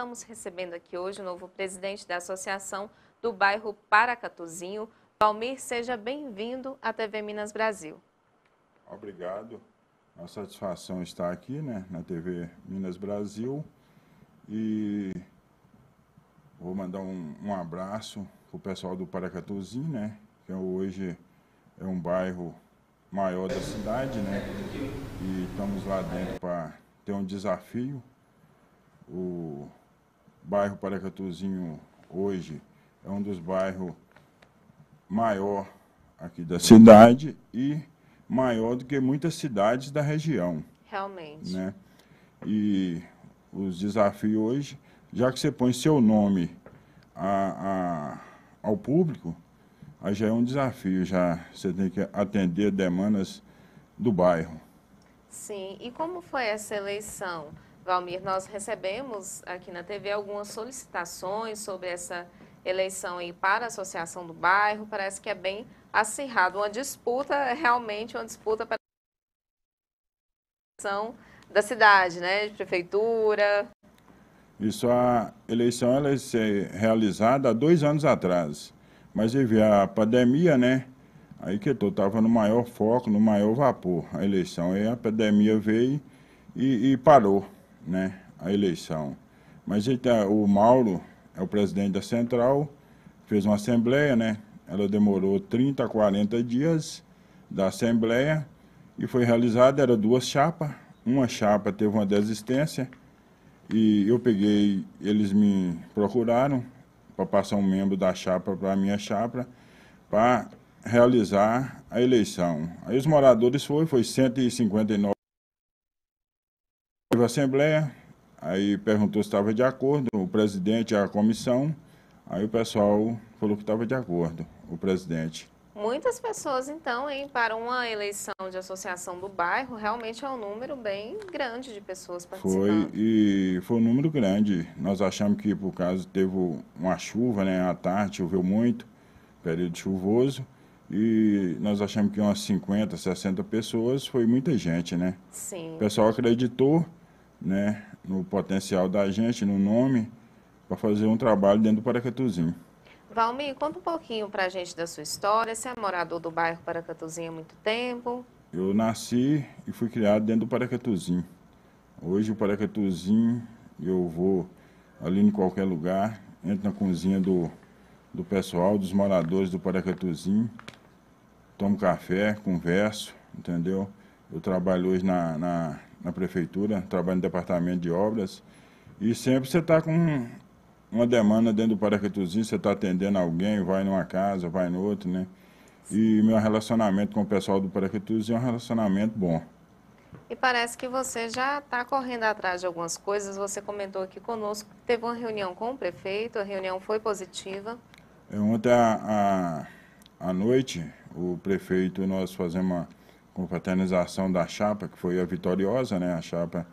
estamos recebendo aqui hoje o novo presidente da Associação do Bairro Paracatuzinho. Valmir, seja bem-vindo à TV Minas Brasil. Obrigado. É A satisfação estar aqui né, na TV Minas Brasil e vou mandar um, um abraço para o pessoal do Paracatuzinho, né, que é hoje é um bairro maior da cidade, né? E estamos lá dentro para ter um desafio. O bairro Paracatuzinho hoje é um dos bairros maior aqui da cidade e maior do que muitas cidades da região. Realmente. Né? E os desafios hoje, já que você põe seu nome a, a, ao público, aí já é um desafio, já você tem que atender demandas do bairro. Sim, e como foi essa eleição? Valmir, nós recebemos aqui na TV algumas solicitações sobre essa eleição aí para a Associação do Bairro. Parece que é bem acirrado, uma disputa, realmente uma disputa para a da cidade, né? De prefeitura. Isso, a eleição ela é realizada há dois anos atrás. Mas teve a pandemia, né? Aí que eu estava no maior foco, no maior vapor a eleição. Aí a pandemia veio e, e parou né, a eleição. Mas ele tá, o Mauro é o presidente da central, fez uma assembleia, né? Ela demorou 30, 40 dias da assembleia e foi realizada, era duas chapas. Uma chapa teve uma desistência e eu peguei, eles me procuraram para passar um membro da chapa para a minha chapa para realizar a eleição. Aí os moradores foram, foi 159 a Assembleia, aí perguntou se estava de acordo, o presidente, a comissão, aí o pessoal falou que estava de acordo, o presidente. Muitas pessoas, então, hein, para uma eleição de associação do bairro, realmente é um número bem grande de pessoas participando. Foi, e foi um número grande. Nós achamos que, por causa, teve uma chuva, né, à tarde, choveu muito, período chuvoso, e nós achamos que umas 50, 60 pessoas, foi muita gente, né? Sim. O pessoal acreditou, né, no potencial da gente, no nome, para fazer um trabalho dentro do Paracatuzinho. Valmir, conta um pouquinho para a gente da sua história. Você é morador do bairro Paracatuzinho há muito tempo? Eu nasci e fui criado dentro do Paracatuzinho. Hoje o Paracatuzinho, eu vou ali em qualquer lugar, entro na cozinha do, do pessoal, dos moradores do Paracatuzinho, tomo café, converso, entendeu? Eu trabalho hoje na, na na prefeitura, trabalho no departamento de obras. E sempre você está com uma demanda dentro do paraquetuzinho, você está atendendo alguém, vai numa casa, vai no outro, né? E meu relacionamento com o pessoal do paraquetuzinho é um relacionamento bom. E parece que você já está correndo atrás de algumas coisas. Você comentou aqui conosco que teve uma reunião com o prefeito, a reunião foi positiva. É, ontem à, à, à noite, o prefeito, nós fazemos uma confraternização da chapa, que foi a vitoriosa, né? A chapa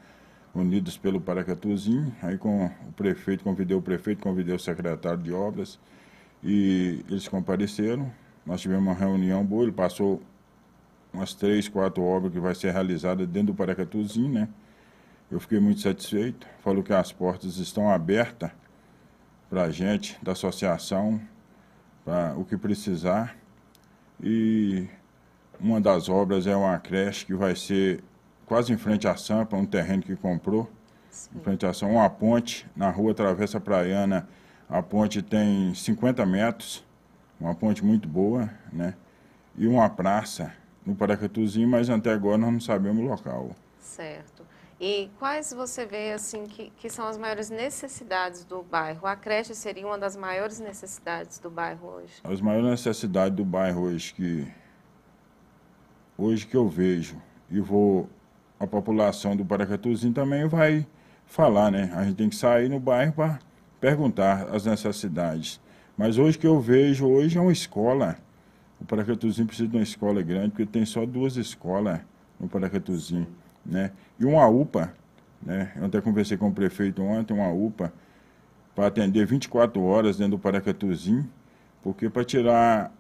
Unidos pelo Paracatuzinho. Aí com o prefeito, convidei o prefeito, convidei o secretário de obras e eles compareceram. Nós tivemos uma reunião boa, ele passou umas três, quatro obras que vai ser realizada dentro do Paracatuzinho, né? Eu fiquei muito satisfeito. Falou que as portas estão abertas para a gente, da associação, para o que precisar. E uma das obras é uma creche que vai ser quase em frente à Sampa, um terreno que comprou. Sim. Em frente à Sampa, uma ponte na rua Travessa Praiana. A ponte tem 50 metros, uma ponte muito boa, né? E uma praça no Paracatuzinho, mas até agora nós não sabemos o local. Certo. E quais você vê assim que, que são as maiores necessidades do bairro? A creche seria uma das maiores necessidades do bairro hoje? As maiores necessidades do bairro hoje que hoje que eu vejo, e vou a população do Paracatuzinho também vai falar, né? A gente tem que sair no bairro para perguntar as necessidades. Mas hoje que eu vejo, hoje é uma escola. O Paracatuzinho precisa de uma escola grande, porque tem só duas escolas no Paracatuzinho, né? E uma UPA, né? Eu até conversei com o prefeito ontem, uma UPA, para atender 24 horas dentro do Paracatuzinho, porque para tirar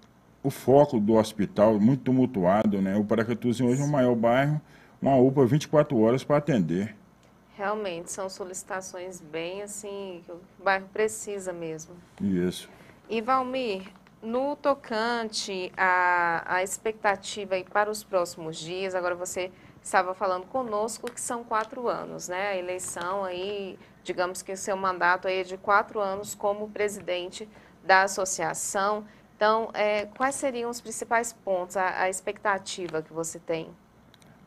o foco do hospital, muito tumultuado, né? O Paracatuzinho hoje é o maior bairro, uma UPA 24 horas para atender. Realmente, são solicitações bem assim, que o bairro precisa mesmo. Isso. E Valmir, no tocante a à expectativa para os próximos dias, agora você estava falando conosco que são quatro anos, né? A eleição aí, digamos que o seu mandato aí é de quatro anos como presidente da associação. Então, é, quais seriam os principais pontos, a, a, expectativa que você tem?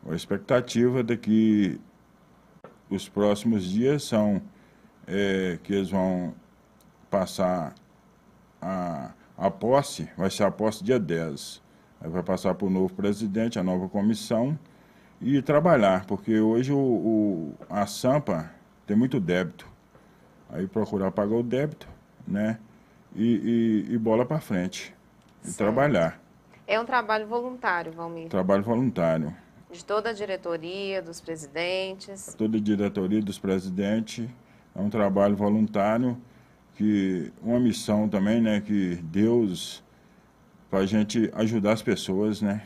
A expectativa de que os próximos dias são é, que eles vão passar a, a posse, vai ser a posse dia 10. Aí vai passar para o novo presidente, a nova comissão e trabalhar, porque hoje o, o, a Sampa tem muito débito. Aí procurar pagar o débito, né? e, e, e bola para frente. Certo. E trabalhar. É um trabalho voluntário, Valmir. Trabalho voluntário. De toda a diretoria, dos presidentes. Toda a diretoria, dos presidentes. É um trabalho voluntário que uma missão também, né, que Deus para a gente ajudar as pessoas, né?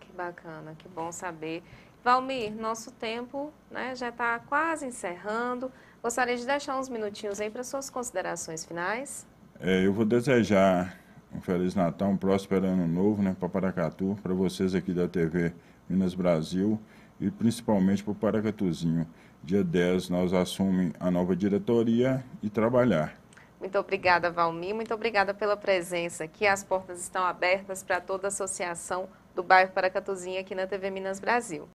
Que bacana, que bom saber. Valmir, nosso tempo né, já está quase encerrando. Gostaria de deixar uns minutinhos aí para suas considerações finais. É, eu vou desejar um Feliz Natal, um próspero ano novo né, para Paracatu, para vocês aqui da TV Minas Brasil e principalmente para o Paracatuzinho. Dia 10 nós assumimos a nova diretoria e trabalhar. Muito obrigada, Valmir. Muito obrigada pela presença aqui. As portas estão abertas para toda a associação do bairro Paracatuzinho aqui na TV Minas Brasil.